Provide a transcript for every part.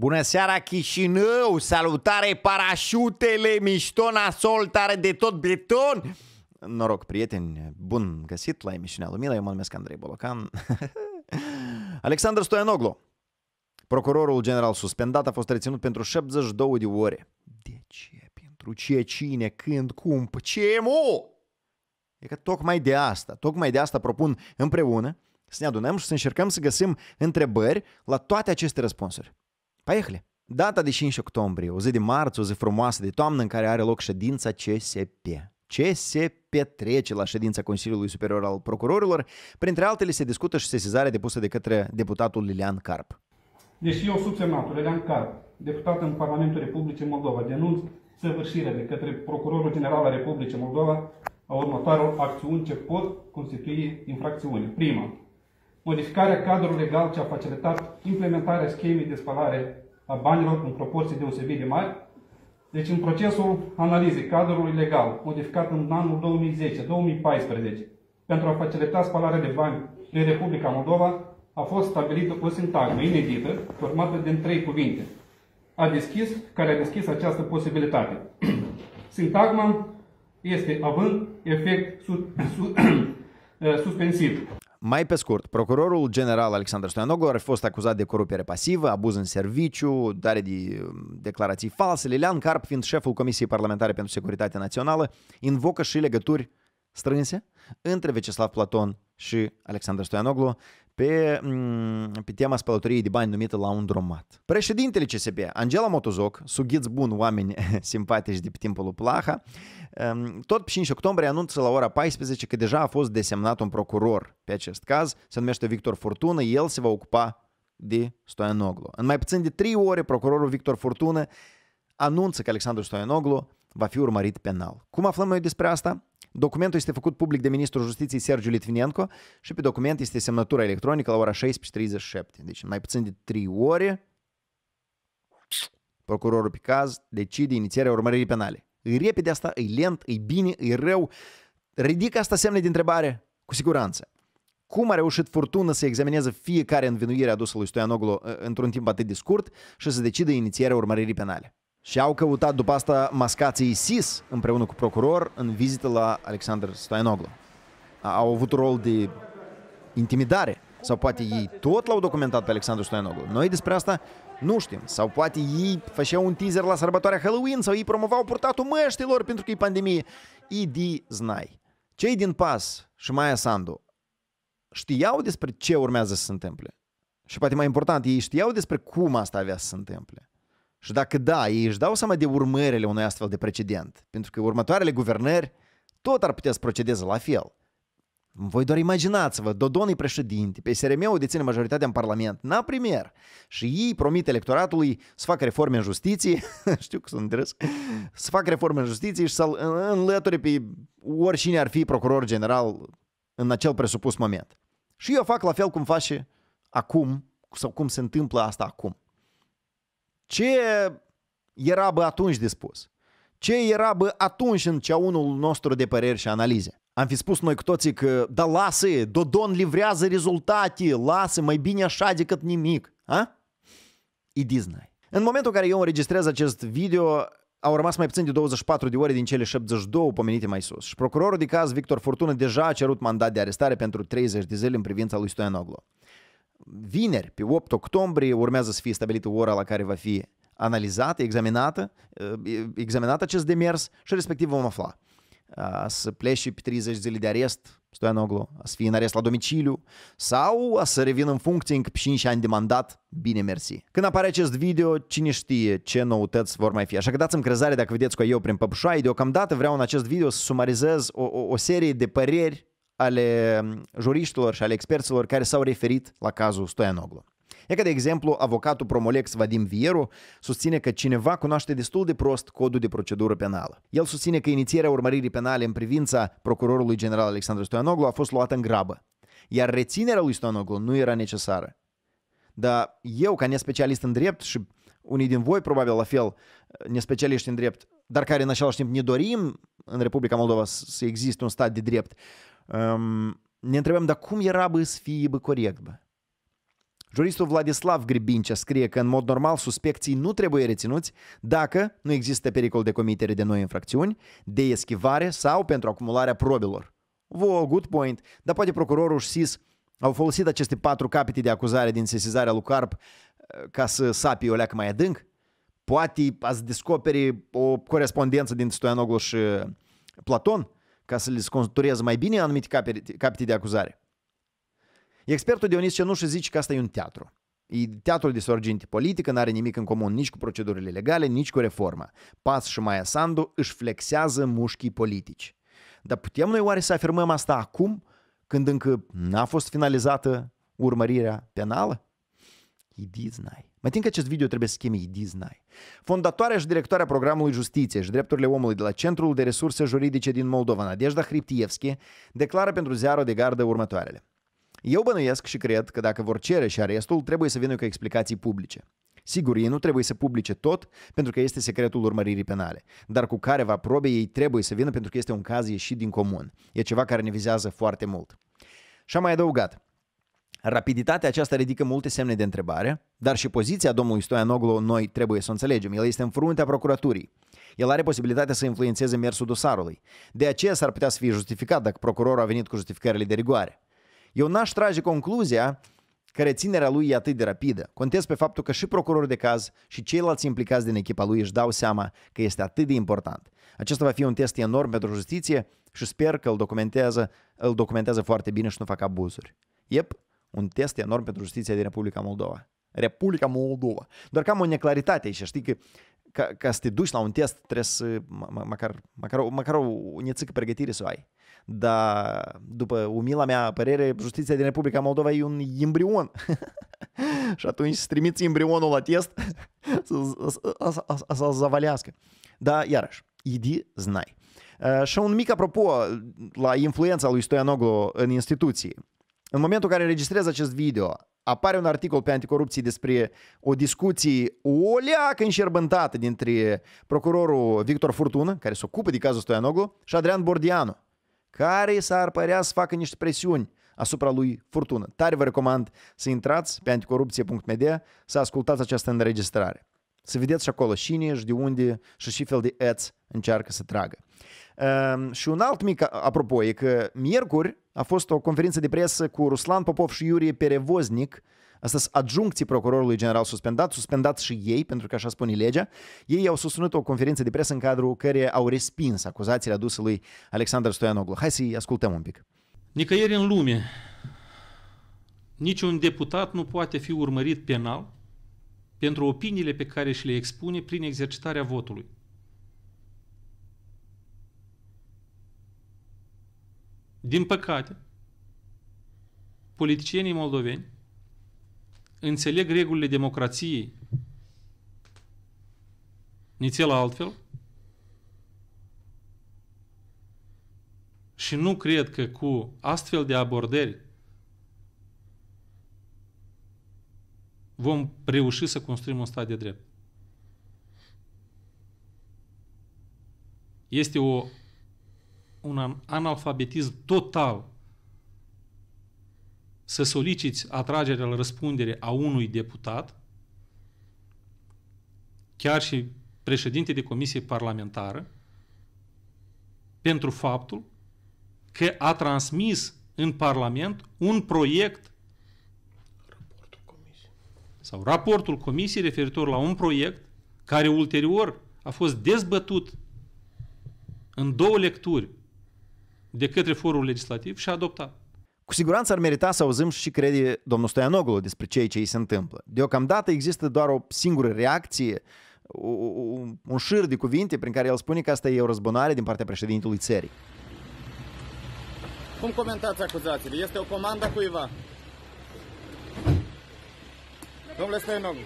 Bună seara Chișinău, salutare parașutele, mișto nasol, tare de tot beton! Noroc, prieteni, bun găsit la emisiunea Lumina, eu mă numesc Andrei Bolocan. Alexandru Stoianoglu, procurorul general suspendat, a fost reținut pentru 72 de ore. De ce? Pentru ce? Cine? Când? Cum? Păi ce? Mu? E că tocmai de asta, tocmai de asta propun împreună să ne adunăm și să încercăm să găsim întrebări la toate aceste răspunsuri. Поехали! Data de 5 octombrie, o zi de marți, o zi frumoasă de toamnă în care are loc ședința CSP. CSP trece la ședința Consiliului Superior al Procurorilor. Printre altele se discută și sesizarea depusă de către deputatul Lilian Carp. Deși eu, subsemnatul Lilian Carp, deputat în Parlamentul Republicii Moldova, denunț săvârșirea de către Procurorul General al Republicii Moldova a următoarelor acțiuni ce pot constitui infracțiune. Prima, modificarea cadrului legal ce a facilitat implementarea schemei de spălare a banilor în proporții deosebit de mari. Deci în procesul analizei cadrului legal modificat în anul 2010-2014 pentru a facilita spălarea de bani prin Republica Moldova a fost stabilită o sintagmă inedită formată din trei cuvinte a deschis, care a deschis această posibilitate. Sintagma este având efect su, su, eh, suspensiv. Mai pe scurt, procurorul general Alexandru Stoianoglu ar fi fost acuzat de corupere pasivă, abuz în serviciu, dare de um, declarații false. Lilian Carp, fiind șeful Comisiei Parlamentare pentru Securitatea Națională, invocă și legături strânse între Vecislav Platon și Alexandru Stoianoglu pe, mm, pe tema spălătoriei de bani numită la un dromat. Președintele CSB, Angela Motozoc, sughiți bun oameni simpatici de pe timpul lui Plaha, ehm, tot pe 5 octombrie anunță la ora 14 că deja a fost desemnat un procuror pe acest caz, se numește Victor Fortuna. el se va ocupa de Stoianoglu. În mai puțin de 3 ore, procurorul Victor Fortuna anunță că Alexandru Stoianoglu va fi urmărit penal. Cum aflăm noi despre asta? Documentul este făcut public de ministrul justiției Sergiu Litvinenko și pe document este semnătura electronică la ora 16.37. Deci mai puțin de 3 ore procurorul pe caz decide inițierea urmăririi penale. E repede asta, e lent, e bine, e rău. Ridică asta semne de întrebare? Cu siguranță. Cum a reușit Furtună să examineze fiecare învinuire adusă lui Stoianoglu uh, într-un timp atât de scurt și să decide inițierea urmăririi penale? Și au căutat după asta mascații SIS împreună cu procuror în vizită la Alexander Stoianoglu. Au avut rol de intimidare sau poate ei tot l-au documentat pe Alexandru Stoianoglu. Noi despre asta nu știm. Sau poate ei făceau un teaser la sărbătoarea Halloween sau ei promovau purtatul măștilor pentru că e pandemie. de znai. Cei din PAS și Maia Sandu știau despre ce urmează să se întâmple. Și poate mai important, ei știau despre cum asta avea să se întâmple. Și dacă da, ei își dau seama de urmările unui astfel de precedent, pentru că următoarele guvernări tot ar putea să procedeze la fel. Voi doar imaginați-vă, Dodon e președinte, PSRM-ul deține majoritatea în Parlament, n-a premier. Și ei promit electoratului să facă reforme în justiție, știu că sunt râs, să facă reforme în justiție și să-l înlăture pe oricine ar fi procuror general în acel presupus moment. Și eu fac la fel cum face acum, sau cum se întâmplă asta acum. Ce era bă atunci de spus? Ce era bă atunci în cea unul nostru de păreri și analize? Am fi spus noi cu toții că, da lasă, Dodon livrează rezultate, lasă, mai bine așa decât nimic. A? E Disney. În momentul în care eu înregistrez acest video, au rămas mai puțin de 24 de ore din cele 72 pomenite mai sus și procurorul de caz Victor Fortună deja a cerut mandat de arestare pentru 30 de zile în privința lui Stoianoglu vineri, pe 8 octombrie, urmează să fie stabilită ora la care va fi analizată, examinată, eh, examinat acest demers și respectiv vom afla. Să pleci pe 30 zile de arest Stoianoglu, să fie în arest la domiciliu sau să revin în funcție încă 5 ani de mandat, bine mersi. Când apare acest video, cine știe ce noutăți vor mai fi. Așa că dați-mi crezare dacă vedeți cu eu prin păpușai. Deocamdată vreau în acest video să sumarizez o, o, o serie de păreri ale mm, juriștilor și ale experților care s-au referit la cazul Stoianoglu. E că, de exemplu, avocatul Promolex Vadim Vieru susține că cineva cunoaște destul de prost codul de procedură penală. El susține că inițierea urmăririi penale în privința procurorului general Alexandru Stoianoglu a fost luată în grabă, iar reținerea lui Stoianoglu nu era necesară. Dar eu, ca nespecialist în drept și unii din voi, probabil, la fel, nespecialiști în drept, dar care în același timp ne dorim în Republica Moldova să existe un stat de drept, ne întrebăm, dar cum era bă să fie bă corect bă? Juristul Vladislav Gribincea scrie că în mod normal suspecții nu trebuie reținuți dacă nu există pericol de comitere de noi infracțiuni, de eschivare sau pentru acumularea probelor. Wow, good point, dar poate procurorul și SIS au folosit aceste patru capete de acuzare din sesizarea lui Carp ă, ca să sapi o leacă mai adânc? Poate ați descoperi o corespondență din Stoianoglu și ă, Platon? ca să le contureze mai bine anumite capete de acuzare. Expertul Dionis Cenușă zice că asta e un teatru. E teatrul de sorginte politică, n-are nimic în comun nici cu procedurile legale, nici cu reforma. Pas și Maia Sandu își flexează mușchii politici. Dar putem noi oare să afirmăm asta acum, când încă n-a fost finalizată urmărirea penală? Idiți n mai tin că acest video trebuie să chemi Disney. Fondatoarea și directoarea programului Justiție și Drepturile Omului de la Centrul de Resurse Juridice din Moldova, Nadejda Hriptievski, declară pentru ziarul de gardă următoarele. Eu bănuiesc și cred că dacă vor cere și arestul, trebuie să vină cu explicații publice. Sigur, ei nu trebuie să publice tot, pentru că este secretul urmăririi penale, dar cu care va probe ei trebuie să vină pentru că este un caz ieșit din comun. E ceva care ne vizează foarte mult. Și am mai adăugat. Rapiditatea aceasta ridică multe semne de întrebare, dar și poziția domnului Stoianoglu noi trebuie să o înțelegem. El este în fruntea procuraturii. El are posibilitatea să influențeze mersul dosarului. De aceea s-ar putea să fie justificat dacă procurorul a venit cu justificările de rigoare. Eu n-aș trage concluzia că reținerea lui e atât de rapidă. Contez pe faptul că și procurorul de caz și ceilalți implicați din echipa lui își dau seama că este atât de important. Acesta va fi un test enorm pentru justiție și sper că îl documentează, îl documentează foarte bine și nu fac abuzuri. Yep, un test enorm pentru justiția din Republica Moldova. Republica Moldova. Doar că am o neclaritate aici, știi că ca, ca să te duci la un test trebuie să, măcar, măcar, măcar o nețică pregătire să o ai. Dar, după umila mea părere, justiția din Republica Moldova e un embrion. și atunci să trimiți embrionul la test să-l zavalească. Dar, iarăși, idi, znai. Uh, și un mic apropo la influența lui Stoianoglu în instituții. În momentul în care înregistrez acest video, apare un articol pe anticorupție despre o discuție o leacă înșerbântată dintre procurorul Victor Furtună, care se ocupă de cazul Stoianoglu, și Adrian Bordianu, care s-ar părea să facă niște presiuni asupra lui Furtună. Tare vă recomand să intrați pe anticorupție.media să ascultați această înregistrare. Să vedeți și acolo cine și de unde și ce fel de ads încearcă să tragă. Ehm, și un alt mic apropo e că miercuri a fost o conferință de presă cu Ruslan Popov și Iurie Perevoznic, Asta sunt adjuncții procurorului general suspendat, suspendat și ei, pentru că așa spune legea. Ei au susținut o conferință de presă în cadrul care au respins acuzațiile aduse lui Alexander Stoianoglu. Hai să-i ascultăm un pic. Nicăieri în lume, niciun deputat nu poate fi urmărit penal pentru opiniile pe care și le expune prin exercitarea votului. Din păcate, politicienii moldoveni înțeleg regulile democrației nițel altfel și nu cred că cu astfel de abordări vom reuși să construim un stat de drept. Este o un analfabetism total să soliciți atragerea la răspundere a unui deputat, chiar și președinte de comisie parlamentară, pentru faptul că a transmis în Parlament un proiect raportul comisiei. sau raportul comisiei referitor la un proiect care ulterior a fost dezbătut în două lecturi de către forul legislativ și adoptat. Cu siguranță ar merita să auzim și crede domnul Stoianoglu despre ceea ce îi se întâmplă. Deocamdată există doar o singură reacție, un șir de cuvinte prin care el spune că asta e o răzbunare din partea președintelui țării. Cum comentați acuzațiile? Este o comandă cuiva? Domnule Stoianoglu,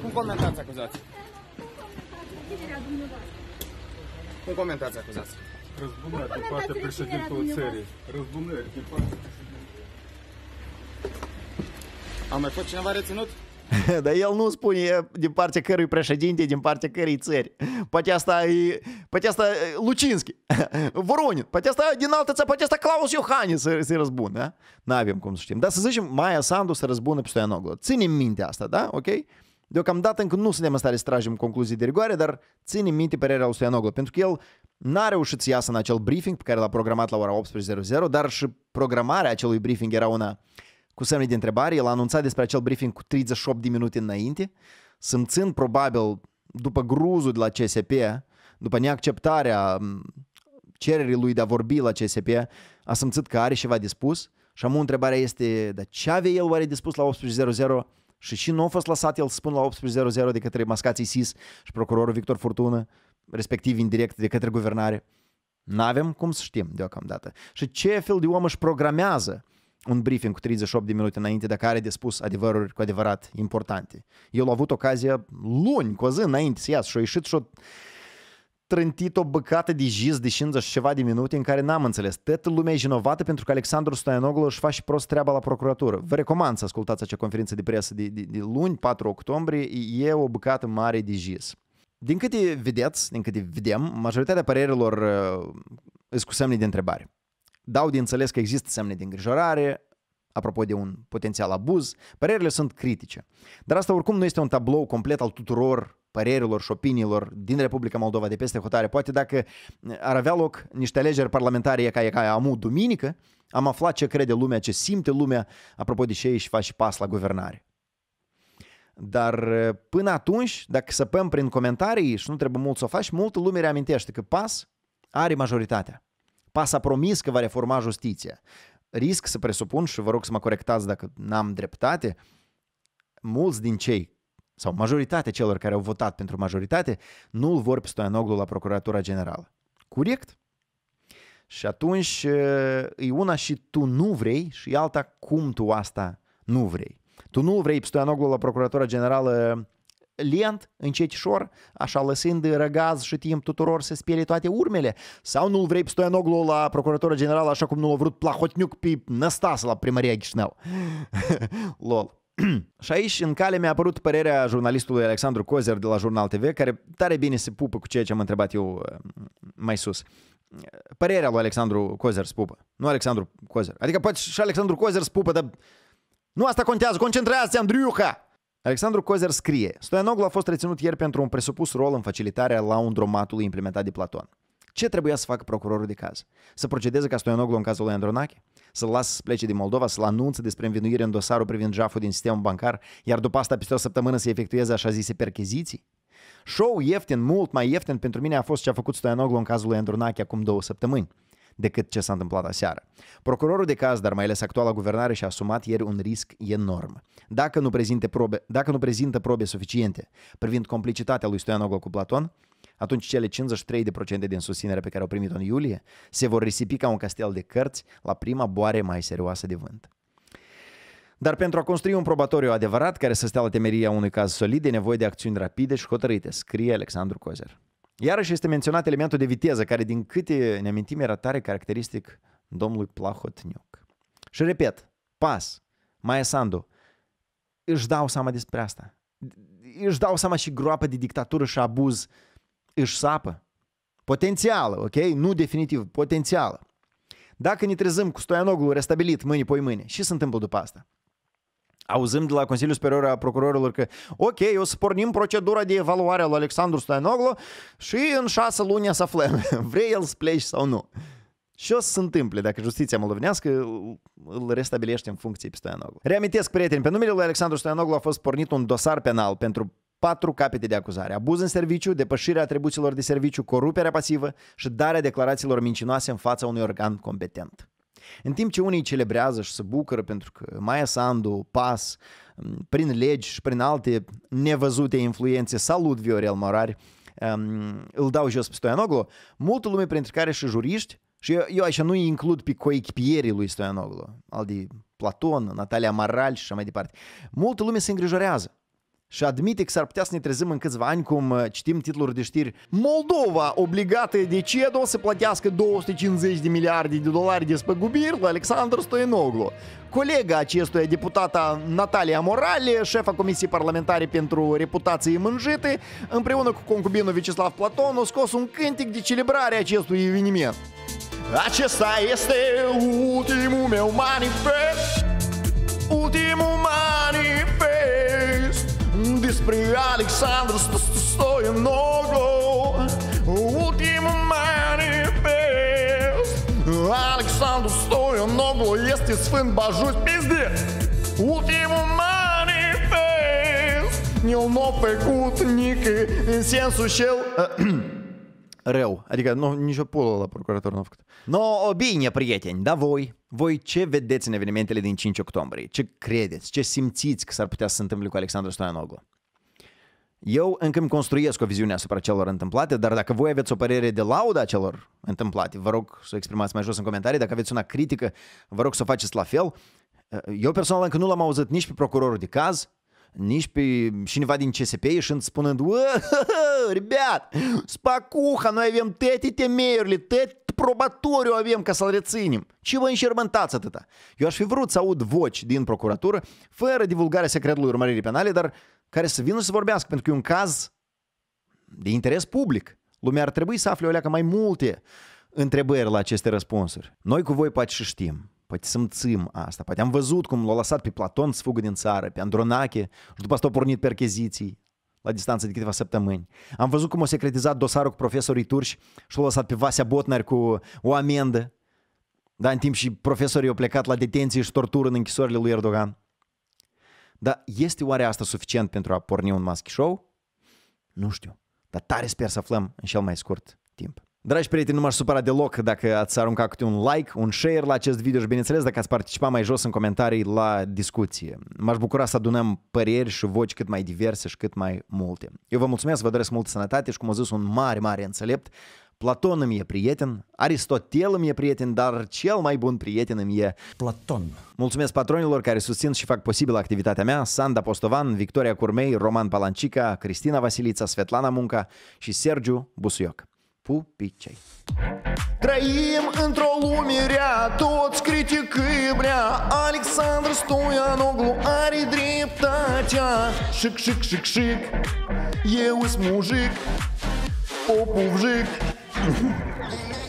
cum comentați acuzații? Cum comentați acuzații? răzbunat de partea președintelui țării. Răzbunări de partea Am mai fost cineva reținut? Dar el nu spune din partea cărui președinte, din partea cărei țări. Poate asta e... Poate asta e Lucinski, Voronin, poate asta din altă țară, poate asta Claus Iohannis se răzbună, da? N-avem cum să știm. Dar să zicem, Maia Sandu se răzbună pe Stoianoglu. Ținem minte asta, da? Ok? Deocamdată încă nu suntem în stare să tragem concluzii de rigoare, dar ține minte părerea lui Stoianoglu, pentru că el n-a reușit să iasă în acel briefing pe care l-a programat la ora 18.00, dar și programarea acelui briefing era una cu semne de întrebare. El a anunțat despre acel briefing cu 38 de minute înainte, simțând probabil după gruzul de la CSP, după neacceptarea cererii lui de a vorbi la CSP, a simțit că are ceva de spus și am o întrebare este, dar ce avea el oare de spus la 18.00 și și nu a fost lăsat el spun la 18.00 de către mascații SIS și procurorul Victor Furtună, respectiv indirect de către guvernare. N-avem cum să știm deocamdată. Și ce fel de om își programează un briefing cu 38 de minute înainte dacă are de spus adevăruri cu adevărat importante. El a avut ocazia luni, cu o zi înainte să iasă și a ieșit și a trântit o băcată de jiz de 50 și ceva de minute în care n-am înțeles. Toată lumea e vinovată pentru că Alexandru Stoianoglu își face prost treaba la procuratură. Vă recomand să ascultați acea conferință de presă de, de, de luni, 4 octombrie, e o băcată mare de jiz. Din câte vedeți, din câte vedem, majoritatea părerilor uh, sunt cu semne de întrebare. Dau de înțeles că există semne de îngrijorare, apropo de un potențial abuz, părerile sunt critice. Dar asta oricum nu este un tablou complet al tuturor părerilor și opiniilor din Republica Moldova de peste hotare. Poate dacă ar avea loc niște alegeri parlamentare ca e ca amu duminică, am aflat ce crede lumea, ce simte lumea, apropo de ce ei și face pas la guvernare. Dar până atunci, dacă săpăm prin comentarii și nu trebuie mult să o faci, multă lume reamintește că PAS are majoritatea. PAS a promis că va reforma justiția. Risc să presupun și vă rog să mă corectați dacă n-am dreptate, mulți din cei sau majoritatea celor care au votat pentru majoritate, nu îl vor pe Stoianoglu la Procuratura Generală. Corect? Și atunci e una și tu nu vrei și e alta cum tu asta nu vrei. Tu nu vrei pe Stoianoglu la Procuratura Generală lent, șor, așa lăsând răgaz și timp tuturor să spiele toate urmele? Sau nu-l vrei pe Stoianoglu la Procuratura Generală așa cum nu l-a vrut Plahotniuc pe Năstas la primăria Chișinău? Lol. și aici în cale mi-a apărut părerea jurnalistului Alexandru Cozer de la Jurnal TV, care tare bine se pupă cu ceea ce am întrebat eu mm, mai sus. Părerea lui Alexandru Cozer pupă. nu Alexandru Cozer. Adică poate și Alexandru Cozer pupă, dar nu asta contează, concentrează-te, Andriuca! Alexandru Cozer scrie, Stoianoglu a fost reținut ieri pentru un presupus rol în facilitarea laundromatului implementat de Platon. Ce trebuia să facă procurorul de caz? Să procedeze ca Stoianoglu în cazul lui Andronache? Să-l lasă să plece din Moldova, să-l anunțe despre învinuire în dosarul privind jaful din sistemul bancar, iar după asta, peste o săptămână, să efectueze așa zise percheziții? Show ieftin, mult mai ieftin pentru mine a fost ce a făcut Stoianoglu în cazul lui Andronache acum două săptămâni decât ce s-a întâmplat aseară. Procurorul de caz, dar mai ales actuala guvernare, și-a asumat ieri un risc enorm. Dacă nu, prezinte probe, dacă nu prezintă probe suficiente privind complicitatea lui Stoianoglu cu Platon, atunci cele 53% din susținere pe care au primit-o în iulie se vor risipi ca un castel de cărți la prima boare mai serioasă de vânt. Dar pentru a construi un probatoriu adevărat care să stea la temeria unui caz solid, e nevoie de acțiuni rapide și hotărâte, scrie Alexandru Cozer. Iarăși este menționat elementul de viteză, care din câte ne amintim era tare caracteristic domnului Plahotniuc. Și repet, pas, Maia Sandu, își dau seama despre asta. Își dau seama și groapă de dictatură și abuz uh, își Potențială, ok? Nu definitiv, potențială. Dacă ne trezăm cu stoianogul restabilit mâine poi mâine, ce se întâmplă după asta? Auzim de la Consiliul Superior a Procurorilor că ok, o să pornim procedura de evaluare a lui Alexandru Stoianoglu și în șase luni să aflăm, vrei el să pleci sau nu. Ce o să se întâmple dacă justiția moldovenească îl restabilește în funcție pe Stoianoglu? Reamintesc, prieteni, pe numele lui Alexandru Stoianoglu a fost pornit un dosar penal pentru patru capete de acuzare. Abuz în serviciu, depășirea atribuțiilor de serviciu, coruperea pasivă și darea declarațiilor mincinoase în fața unui organ competent. În timp ce unii celebrează și se bucură pentru că Maia Sandu, PAS, prin legi și prin alte nevăzute influențe, salut Viorel Morari, îl dau jos pe Stoianoglu, multă lume printre care și juriști, și eu, eu așa nu includ pe coechipierii lui Stoianoglu, al de Platon, Natalia Maral și așa mai departe. Multă lume se îngrijorează și admite că s-ar putea să ne trezim în câțiva ani cum uh, citim titluri de știri Moldova obligată de CEDO să plătească 250 de miliarde de dolari de spăgubiri la Alexandru Stoinoglu. Colega acestuia, deputata Natalia Morale, șefa Comisiei Parlamentare pentru Reputații Mânjite, împreună cu concubinul Vicislav Platon, a scos un cântec de celebrare acestui eveniment. Acesta este ultimul meu manifest Ultimul manifest при Александра în nogo, Ultimul manifest Александр în nogo, Este sfânt, bajus, pizde Ultimul manifest El n-a făcut nici În sensul și el rău. Adică nu, nicio pulă la procurator n-a făcut. No, bine, prieteni, da voi. Voi ce vedeți în evenimentele din 5 octombrie? Ce credeți? Ce simțiți că s-ar putea să se întâmple cu Alexandru Stoianoglu? eu încă îmi construiesc o viziune asupra celor întâmplate, dar dacă voi aveți o părere de lauda celor întâmplate, vă rog să o exprimați mai jos în comentarii, dacă aveți una critică, vă rog să o faceți la fel. Eu personal încă nu l-am auzit nici pe procurorul de caz, nici pe cineva din CSP ieșind spunând Ребят, спокуха, noi avem tăti temeiurile, tăti probatoriu avem ca să-l reținem. Ce vă înșermântați atâta? Eu aș fi vrut să aud voci din procuratură fără divulgarea secretului urmăririi penale, dar care să vină să vorbească, pentru că e un caz de interes public. Lumea ar trebui să afle o leacă mai multe întrebări la aceste răspunsuri. Noi cu voi poate și știm, poate simțim asta, poate am văzut cum l-a lăsat pe Platon să fugă din țară, pe Andronache și după asta a pornit percheziții la distanță de câteva săptămâni. Am văzut cum a secretizat dosarul cu profesorii turși și l-a lăsat pe Vasea Botnar cu o amendă. Dar în timp și profesorii au plecat la detenție și tortură în închisorile lui Erdogan. Dar este oare asta suficient pentru a porni un mask show? Nu știu, dar tare sper să aflăm în cel mai scurt timp. Dragi prieteni, nu m-aș supăra deloc dacă ați aruncat câte un like, un share la acest video și bineînțeles dacă ați participat mai jos în comentarii la discuție. M-aș bucura să adunăm păreri și voci cât mai diverse și cât mai multe. Eu vă mulțumesc, vă doresc multă sănătate și cum a zis un mare, mare înțelept, Platon îmi e prieten, Aristotel îmi e prieten, dar cel mai bun prieten îmi e Platon. Mulțumesc patronilor care susțin și fac posibil activitatea mea, Sanda Postovan, Victoria Curmei, Roman Palancica, Cristina Vasilița, Svetlana Munca și Sergiu Busuioc. Pupicei! Trăim într-o lume rea, toți criticăm rea Alexandru Stoianoglu are dreptatea Șic, șic, șic, șic, eu sunt mujic Popov Жик Ha ha ha!